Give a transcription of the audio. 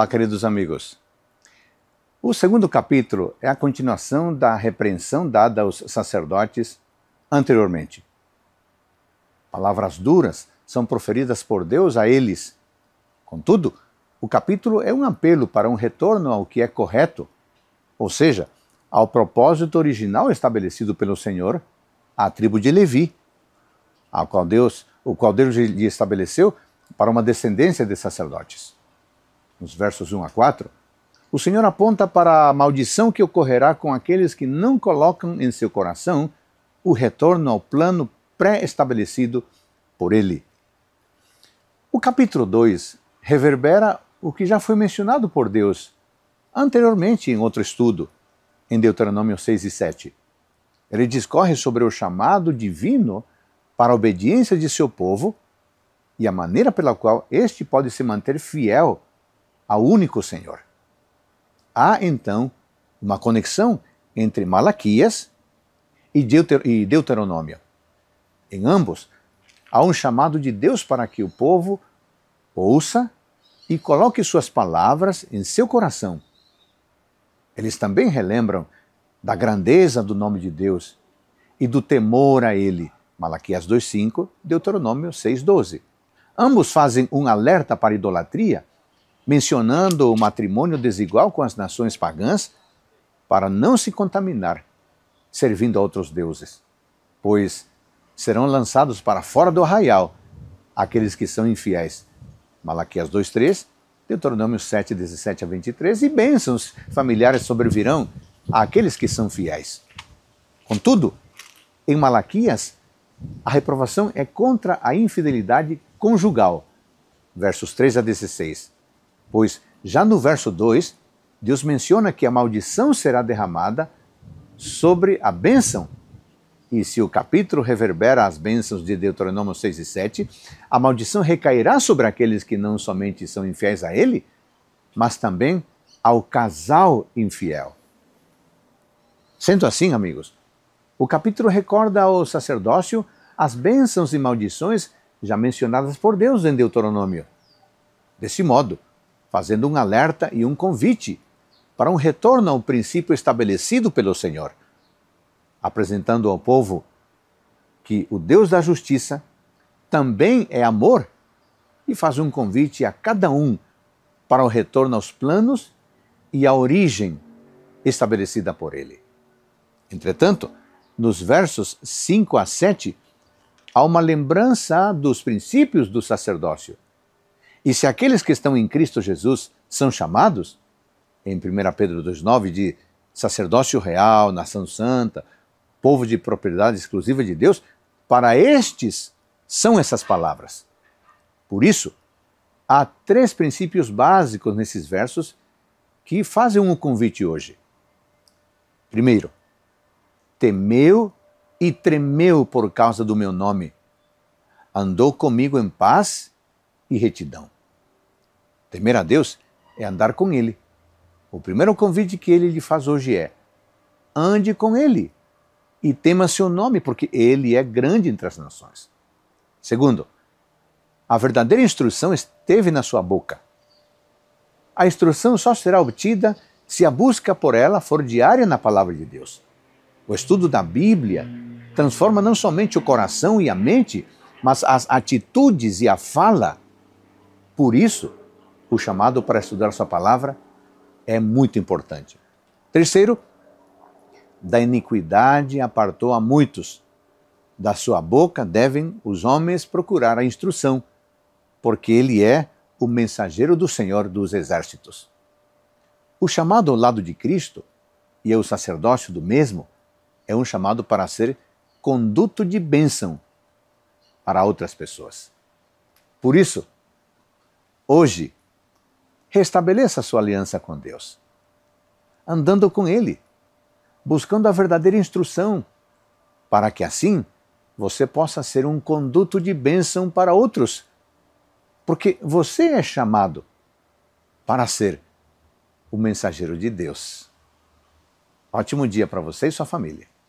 Olá, queridos amigos. O segundo capítulo é a continuação da repreensão dada aos sacerdotes anteriormente. Palavras duras são proferidas por Deus a eles. Contudo, o capítulo é um apelo para um retorno ao que é correto, ou seja, ao propósito original estabelecido pelo Senhor à tribo de Levi, ao qual Deus, o qual Deus lhe estabeleceu para uma descendência de sacerdotes nos versos 1 a 4, o Senhor aponta para a maldição que ocorrerá com aqueles que não colocam em seu coração o retorno ao plano pré-estabelecido por ele. O capítulo 2 reverbera o que já foi mencionado por Deus anteriormente em outro estudo, em Deuteronômio 6 e 7. Ele discorre sobre o chamado divino para a obediência de seu povo e a maneira pela qual este pode se manter fiel ao único Senhor. Há então uma conexão entre Malaquias e, Deuteronômio. Em ambos, há um chamado de Deus para que o povo ouça e coloque suas palavras em seu coração. Eles também relembram da grandeza do nome de Deus e do temor a ele. Malaquias 2:5, Deuteronômio 6:12. Ambos fazem um alerta para idolatria mencionando o matrimônio desigual com as nações pagãs, para não se contaminar servindo a outros deuses, pois serão lançados para fora do arraial aqueles que são infiéis. Malaquias 2:3, Deuteronômio 7:17 a 23 e bênçãos familiares sobrevirão àqueles que são fiéis. Contudo, em Malaquias, a reprovação é contra a infidelidade conjugal, versos 3 a 16 Pois já no verso 2, Deus menciona que a maldição será derramada sobre a bênção. E se o capítulo reverbera as bênçãos de Deuteronômio 6 e 7, a maldição recairá sobre aqueles que não somente são infiéis a ele, mas também ao casal infiel. Sendo assim, amigos, o capítulo recorda ao sacerdócio as bênçãos e maldições já mencionadas por Deus em Deuteronômio. Desse modo, fazendo um alerta e um convite para um retorno ao princípio estabelecido pelo Senhor, apresentando ao povo que o Deus da justiça também é amor e faz um convite a cada um para o retorno aos planos e à origem estabelecida por ele. Entretanto, nos versos 5 a 7, há uma lembrança dos princípios do sacerdócio e se aqueles que estão em Cristo Jesus são chamados, em 1 Pedro 2,9, de sacerdócio real, nação santa, povo de propriedade exclusiva de Deus, para estes são essas palavras. Por isso, há três princípios básicos nesses versos que fazem um convite hoje. Primeiro, temeu e tremeu por causa do meu nome. Andou comigo em paz e retidão. Temer a Deus é andar com Ele. O primeiro convite que Ele lhe faz hoje é: ande com Ele e tema seu nome, porque Ele é grande entre as nações. Segundo, a verdadeira instrução esteve na sua boca. A instrução só será obtida se a busca por ela for diária na palavra de Deus. O estudo da Bíblia transforma não somente o coração e a mente, mas as atitudes e a fala por isso, o chamado para estudar sua palavra é muito importante. Terceiro, da iniquidade apartou a muitos. Da sua boca devem os homens procurar a instrução, porque ele é o mensageiro do Senhor dos exércitos. O chamado ao lado de Cristo e é o sacerdócio do mesmo é um chamado para ser conduto de bênção para outras pessoas. Por isso, Hoje, restabeleça sua aliança com Deus, andando com Ele, buscando a verdadeira instrução, para que assim você possa ser um conduto de bênção para outros, porque você é chamado para ser o mensageiro de Deus. Ótimo dia para você e sua família.